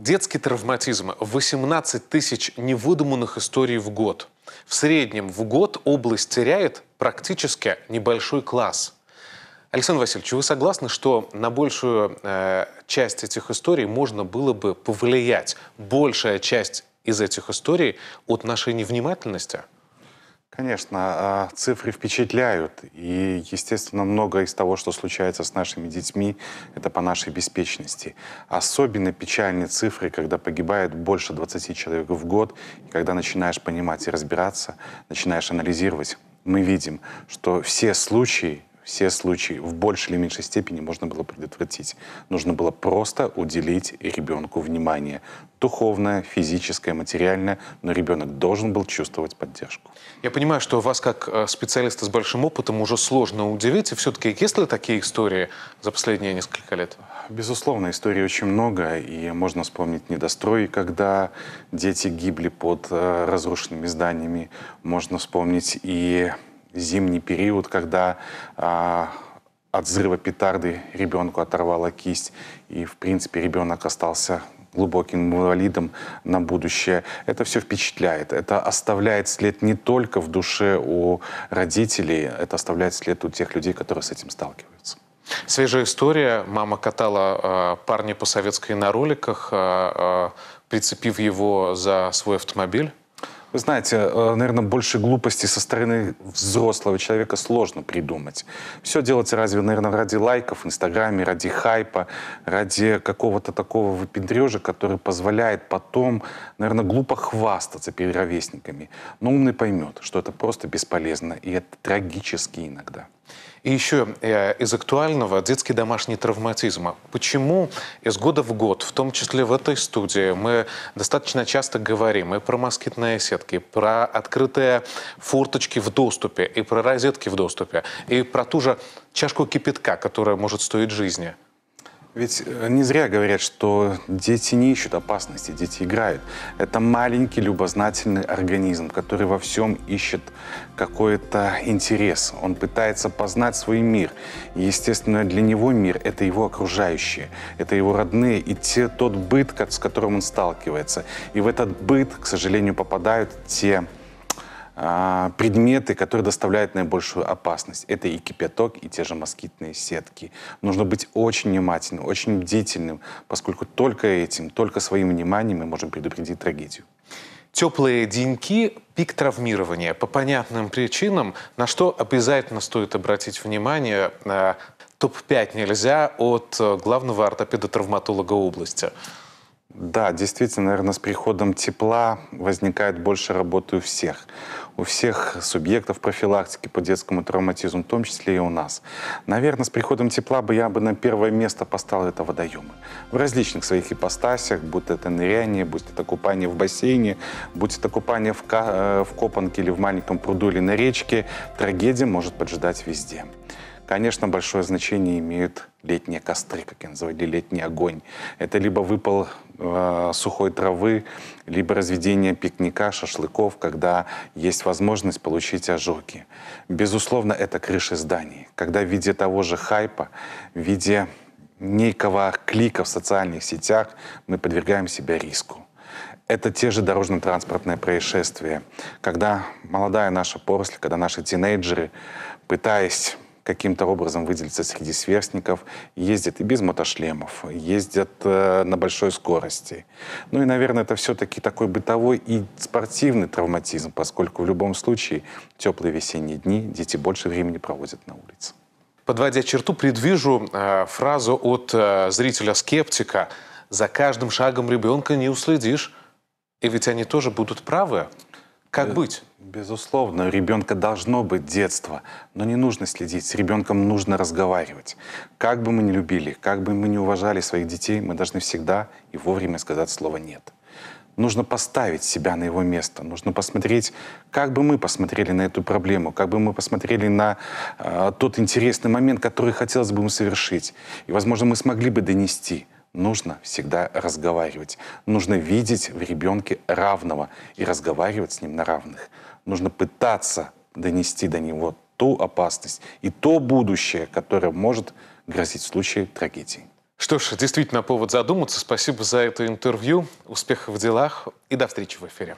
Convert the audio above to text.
Детский травматизм. 18 тысяч невыдуманных историй в год. В среднем в год область теряет практически небольшой класс. Александр Васильевич, вы согласны, что на большую э, часть этих историй можно было бы повлиять? Большая часть из этих историй от нашей невнимательности – Конечно, а, цифры впечатляют. И, естественно, многое из того, что случается с нашими детьми, это по нашей беспечности. Особенно печальные цифры, когда погибает больше 20 человек в год, и когда начинаешь понимать и разбираться, начинаешь анализировать. Мы видим, что все случаи все случаи в большей или меньшей степени можно было предотвратить. Нужно было просто уделить ребенку внимание. Духовное, физическое, материальное, но ребенок должен был чувствовать поддержку. Я понимаю, что вас как э, специалиста с большим опытом уже сложно удивить, и все-таки есть ли такие истории за последние несколько лет? Безусловно, историй очень много, и можно вспомнить недострой, когда дети гибли под э, разрушенными зданиями. Можно вспомнить и зимний период, когда а, от взрыва петарды ребенку оторвала кисть, и, в принципе, ребенок остался глубоким инвалидом на будущее. Это все впечатляет. Это оставляет след не только в душе у родителей, это оставляет след у тех людей, которые с этим сталкиваются. Свежая история. Мама катала э, парня по советской на роликах, э, э, прицепив его за свой автомобиль. Вы знаете, э, наверное, больше глупости со стороны взрослого человека сложно придумать. Все делается разве, наверное, ради лайков в Инстаграме, ради хайпа, ради какого-то такого выпендрежа, который позволяет потом, наверное, глупо хвастаться перед ровесниками. Но умный поймет, что это просто бесполезно, и это трагически иногда. И еще э, из актуального – детский домашний травматизм. А почему из года в год, в том числе в этой студии, мы достаточно часто говорим и про москитные сетки, про открытые форточки в доступе, и про розетки в доступе, и про ту же чашку кипятка, которая может стоить жизни – ведь э, не зря говорят, что дети не ищут опасности, дети играют. Это маленький любознательный организм, который во всем ищет какой-то интерес. Он пытается познать свой мир. естественно, для него мир — это его окружающие, это его родные и те, тот быт, с которым он сталкивается. И в этот быт, к сожалению, попадают те а, предметы, которые доставляют наибольшую опасность. Это и кипяток, и те же москитные сетки. Нужно быть очень внимательным, очень бдительным, поскольку только этим, только своим вниманием мы можем предупредить трагедию. Теплые деньки – пик травмирования по понятным причинам, на что обязательно стоит обратить внимание. Э, Топ-5 нельзя от э, главного ортопеда-травматолога области. Да, действительно, наверное, с приходом тепла возникает больше работы у всех. У всех субъектов профилактики по детскому травматизму, в том числе и у нас. Наверное, с приходом тепла бы я бы на первое место поставил это водоемы. В различных своих ипостасях, будь это ныряние, будь это купание в бассейне, будь это купание в, э, в копанке или в маленьком пруду или на речке, трагедия может поджидать везде. Конечно, большое значение имеют летние костры, как я или летний огонь. Это либо выпал Э, сухой травы, либо разведение пикника, шашлыков, когда есть возможность получить ожоги. Безусловно, это крыши зданий, когда в виде того же хайпа, в виде некого клика в социальных сетях мы подвергаем себя риску. Это те же дорожно-транспортные происшествия, когда молодая наша поросль, когда наши тинейджеры, пытаясь каким-то образом выделиться среди сверстников, ездят и без мотошлемов, ездят э, на большой скорости. Ну и, наверное, это все-таки такой бытовой и спортивный травматизм, поскольку в любом случае теплые весенние дни дети больше времени проводят на улице. Подводя черту, предвижу э, фразу от э, зрителя-скептика «За каждым шагом ребенка не уследишь». И ведь они тоже будут правы. Как быть? Безусловно, у ребенка должно быть детство, но не нужно следить, с ребенком нужно разговаривать. Как бы мы ни любили, как бы мы ни уважали своих детей, мы должны всегда и вовремя сказать слово «нет». Нужно поставить себя на его место, нужно посмотреть, как бы мы посмотрели на эту проблему, как бы мы посмотрели на э, тот интересный момент, который хотелось бы ему совершить. И, возможно, мы смогли бы донести – нужно всегда разговаривать. Нужно видеть в ребенке равного и разговаривать с ним на равных. Нужно пытаться донести до него ту опасность и то будущее, которое может грозить в случае трагедии. Что ж, действительно повод задуматься. Спасибо за это интервью. Успехов в делах и до встречи в эфире.